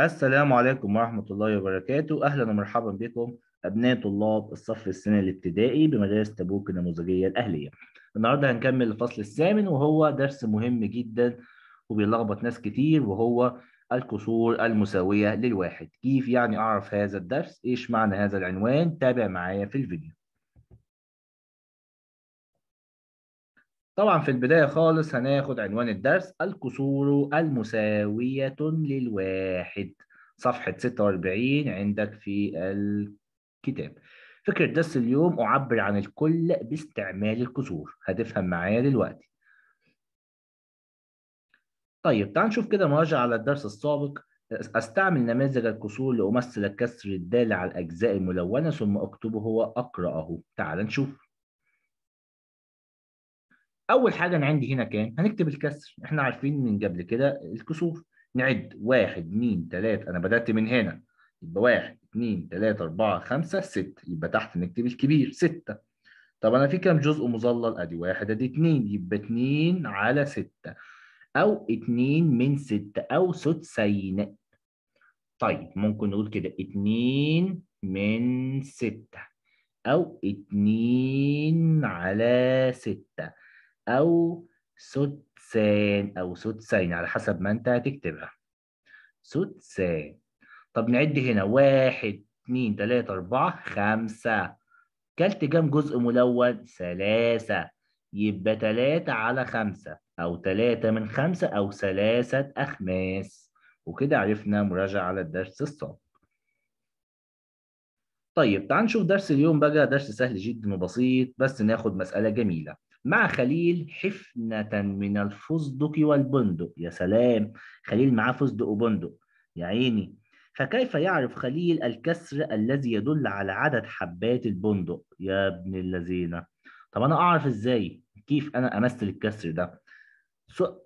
السلام عليكم ورحمة الله وبركاته أهلا ومرحبا بكم أبناء طلاب الصف السنة الابتدائي بمدارس تبوك النموذجية الأهلية النهاردة هنكمل الفصل الثامن وهو درس مهم جدا وبيلخبط ناس كتير وهو الكسور المساوية للواحد كيف يعني أعرف هذا الدرس؟ إيش معنى هذا العنوان؟ تابع معايا في الفيديو طبعا في البداية خالص هناخد عنوان الدرس الكسور المساوية للواحد صفحة 46 عندك في الكتاب فكرة درس اليوم أعبر عن الكل باستعمال الكسور هتفهم معايا دلوقتي طيب تعال نشوف كده مراجعة على الدرس السابق أستعمل نماذج الكسور لأمثل الكسر الدال على الأجزاء الملونة ثم أكتبه وأقرأه تعال نشوف اول حاجه انا عندي هنا كام هنكتب الكسر احنا عارفين من قبل كده الكسور نعد 1 2 3 انا بدات من هنا يبقى 1 2 3 4 5 6 يبقى تحت نكتب الكبير 6 طب انا في كام جزء مظلل ادي 1 ادي 2 يبقى 2 على 6 او 2 من 6 او سدسين طيب ممكن نقول كده 2 من 6 او 2 على 6 أو سدسان أو سدسين على حسب ما أنت هتكتبها سدسان طب نعد هنا واحد اتنين تلاتة أربعة خمسة كلت كام جزء ملون؟ ثلاثة يبقى تلاتة على خمسة أو تلاتة من خمسة أو ثلاثة أخماس وكده عرفنا مراجعة على الدرس السابق طيب تعال نشوف درس اليوم بقى درس سهل جدا وبسيط بس ناخد مسألة جميلة مع خليل حفنة من الفستق والبندق يا سلام خليل معاه فستق وبندق يا عيني فكيف يعرف خليل الكسر الذي يدل على عدد حبات البندق يا ابن اللذينة طب أنا أعرف إزاي كيف أنا أمثل الكسر ده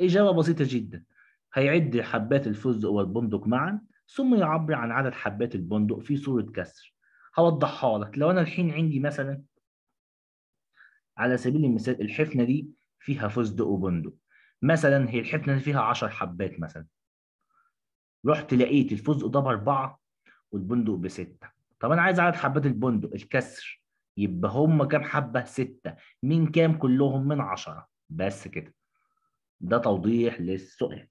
إجابة بسيطة جدا هيعد حبات الفستق والبندق معا ثم يعبر عن عدد حبات البندق في صورة كسر هوضحها لك لو أنا الحين عندي مثلا على سبيل المثال الحفنه دي فيها فستق وبندق مثلا هي الحفنه دي فيها 10 حبات مثلا رحت لقيت الفستق ده باربعه والبندق بسته طب انا عايز عدد حبات البندق الكسر يبقى هم كام حبه سته من كام كلهم من 10 بس كده ده توضيح للسؤال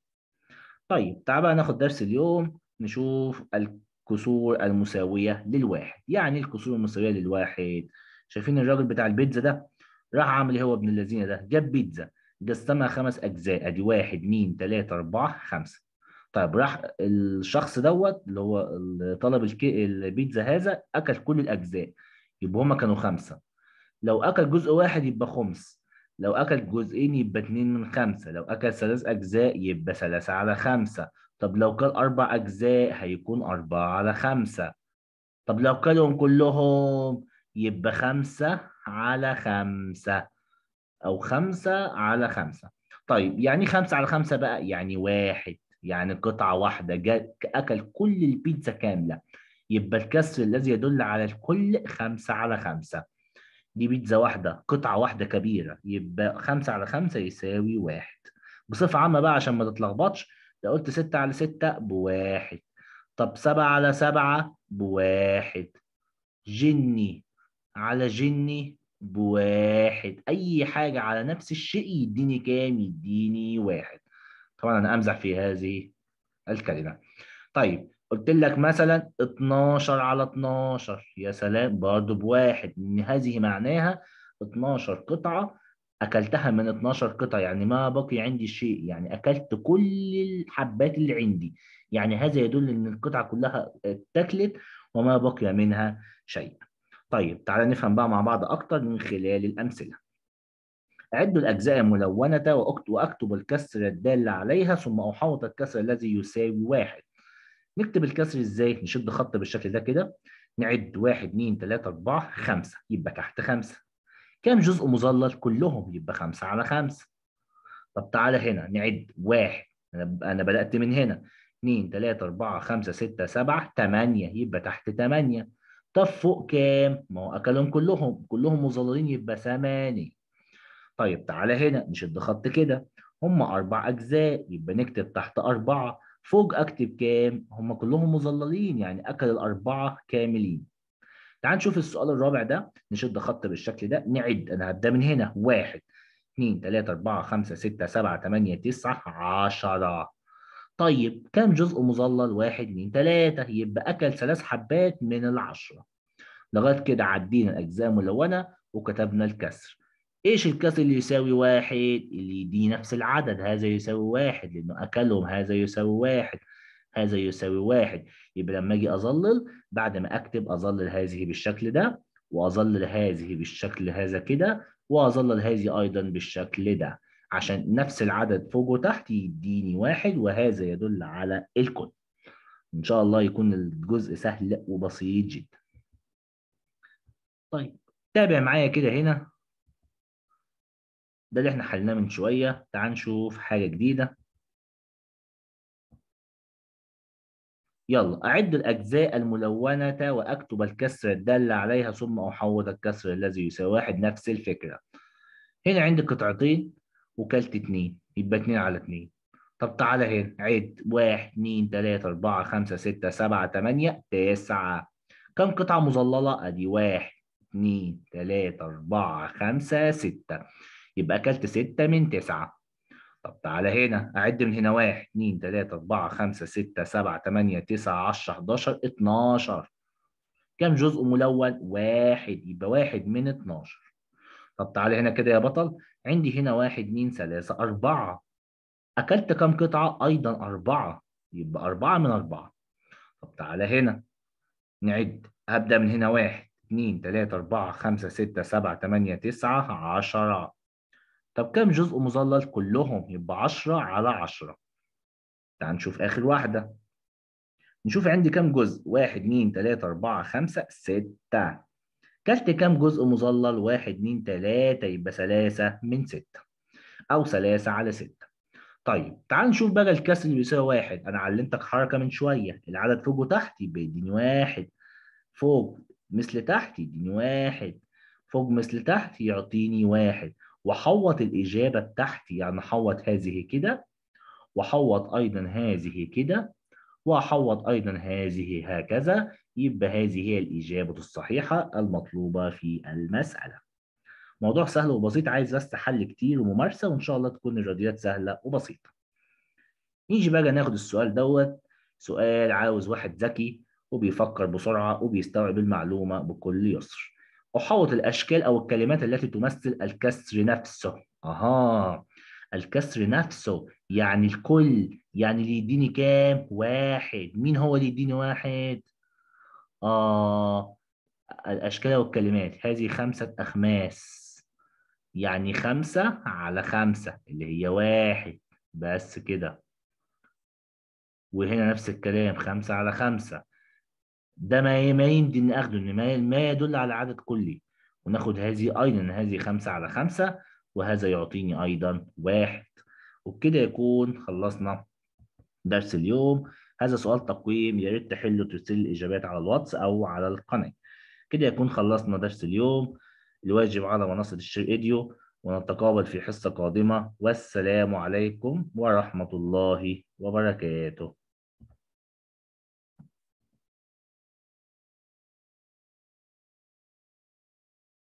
طيب تعال بقى ناخد درس اليوم نشوف الكسور المساويه للواحد يعني الكسور المساويه للواحد شايفين الراجل بتاع البيتزا ده راح عامل ايه هو ابن الذين ده جاب بيتزا قسمها خمس اجزاء ادي واحد اثنين ثلاثه اربعه خمسه طيب راح الشخص دوت اللي هو اللي طلب البيتزا هذا اكل كل الاجزاء يبقى هما كانوا خمسه لو اكل جزء واحد يبقى خمس لو اكل جزئين يبقى اتنين من خمسه لو اكل ثلاث اجزاء يبقى ثلاثه على خمسه طب لو كان اربع اجزاء هيكون اربعه على خمسه طب لو كلهم كلهم يبقى خمسة على خمسة أو خمسة على خمسة طيب يعني خمسة على خمسة بقى يعني واحد يعني قطعة واحدة أكل كل البيتزا كاملة يبقى الكسر الذي يدل على الكل خمسة على خمسة دي بيتزا واحدة قطعة واحدة كبيرة يبقى خمسة على خمسة يساوي واحد بصفة عامة بقى عشان ما تتلخبطش لو قلت ستة على ستة بواحد طب سبعة على سبعة بواحد جني على جني بواحد اي حاجه على نفس الشيء يديني كام يديني واحد طبعا انا امزح في هذه الكلمه طيب قلت لك مثلا 12 على 12 يا سلام برضه بواحد ان هذه معناها 12 قطعه اكلتها من 12 قطعه يعني ما بقي عندي شيء يعني اكلت كل الحبات اللي عندي يعني هذا يدل ان القطعه كلها اتاكلت وما بقي منها شيء طيب تعالى نفهم بقى مع بعض أكتر من خلال الأمثلة أعدوا الأجزاء الملونة وأكتب الكسر الدال عليها ثم أحاوط الكسر الذي يساوي واحد نكتب الكسر إزاي؟ نشد خط بالشكل ده كده نعد 1 2 3 4 5 يبقى تحت 5 كام جزء مظلل كلهم يبقى 5 على 5 طب تعالى هنا نعد 1 انا بدأت من هنا 2 3 4 5 6 7 8 يبقى تحت 8 طب فوق كام؟ ما هو اكلهم كلهم كلهم مظللين يبقى 8 طيب تعالى هنا نشد خط كده هم اربع اجزاء يبقى نكتب تحت اربعه فوق اكتب كام؟ هم كلهم مظللين يعني اكل الاربعه كاملين. تعال نشوف السؤال الرابع ده نشد خط بالشكل ده نعد انا هبدا من هنا واحد اثنين ثلاثه اربعه خمسه سته سبعه ثمانيه تسعه عشره طيب كم جزء مظلل؟ واحد اتنين تلاتة يبقى أكل ثلاث حبات من العشرة لغاية كده عدينا الأجزاء الملونة وكتبنا الكسر إيش الكسر اللي يساوي واحد؟ اللي دي نفس العدد هذا يساوي واحد لأنه أكلهم هذا يساوي واحد هذا يساوي واحد يبقى لما أجي أظلل بعد ما أكتب أظلل هذه بالشكل ده وأظلل هذه بالشكل هذا كده وأظلل هذه أيضا بالشكل ده عشان نفس العدد فوق وتحت يديني واحد وهذا يدل على الكل ان شاء الله يكون الجزء سهل وبسيط جدا طيب تابع معايا كده هنا ده اللي احنا حلناه من شويه تعال نشوف حاجه جديده يلا أعد الأجزاء الملونة وأكتب الكسر الدال عليها ثم أحول الكسر الذي يساوي واحد نفس الفكرة. هنا عندي قطعتين وكلت اتنين يبقى اتنين على اتنين طب تعالى هنا عد واحد اتنين تلاتة أربعة خمسة ستة سبعة تمانية تسعة كم قطعة مظللة؟ أدي واحد اتنين تلاتة أربعة خمسة ستة يبقى أكلت ستة من تسعة طب تعالى هنا أعد من هنا واحد اتنين تلاتة أربعة خمسة ستة سبعة تمانية تسعة عشرة حداشر اتناشر كم جزء ملون؟ واحد يبقى واحد من اتناشر طب تعالى هنا كده يا بطل عندي هنا واحد اتنين ثلاثة أربعة أكلت كم قطعة؟ أيضا أربعة يبقى أربعة من أربعة طب تعالى هنا نعد هبدأ من هنا واحد اتنين تلاتة أربعة خمسة ستة سبعة تمانية تسعة عشرة طب كم جزء مظلل كلهم؟ يبقى عشرة على عشرة تعال نشوف آخر واحدة نشوف عندي كم جزء؟ واحد اتنين تلاتة أربعة خمسة ستة كلت كام جزء مظلل؟ واحد اتنين تلاتة يبقى ثلاثة من ستة أو ثلاثة على ستة. طيب تعال نشوف بقى الكسر اللي بيساوي واحد، أنا علمتك حركة من شوية، العدد فوق وتحت يبقى يديني واحد فوق مثل تحت يديني واحد فوق مثل تحت يعطيني واحد، وأحوط الإجابة بتاعتي يعني أحوط هذه كده وأحوط أيضا هذه كده وأحوط أيضا هذه هكذا يبقى هذه هي الإجابة الصحيحة المطلوبة في المسألة موضوع سهل وبسيط عايز بس حل كتير وممارسة وإن شاء الله تكون الرياضيات سهلة وبسيطة نيجي بقى ناخد السؤال دوت سؤال عاوز واحد ذكي وبيفكر بسرعة وبيستوعب المعلومة بكل يسر أحوط الأشكال أو الكلمات التي تمثل الكسر نفسه أها الكسر نفسه يعني الكل يعني اللي يديني كام واحد مين هو اللي يديني واحد آه الأشكال والكلمات هذه خمسة أخماس يعني خمسة على خمسة اللي هي واحد بس كده وهنا نفس الكلام خمسة على خمسة ده ما ما يمدي ان اخده ان ما يدل على عدد كلي وناخد هذه ايضا هذه خمسة على خمسة وهذا يعطيني أيضا واحد وبكده يكون خلصنا درس اليوم هذا سؤال تقويم يا ريت تحله ترسل الإجابات على الواتس أو على القناة كده يكون خلصنا درس اليوم الواجب على منصة الشير إيديو ونتقابل في حصة قادمة والسلام عليكم ورحمة الله وبركاته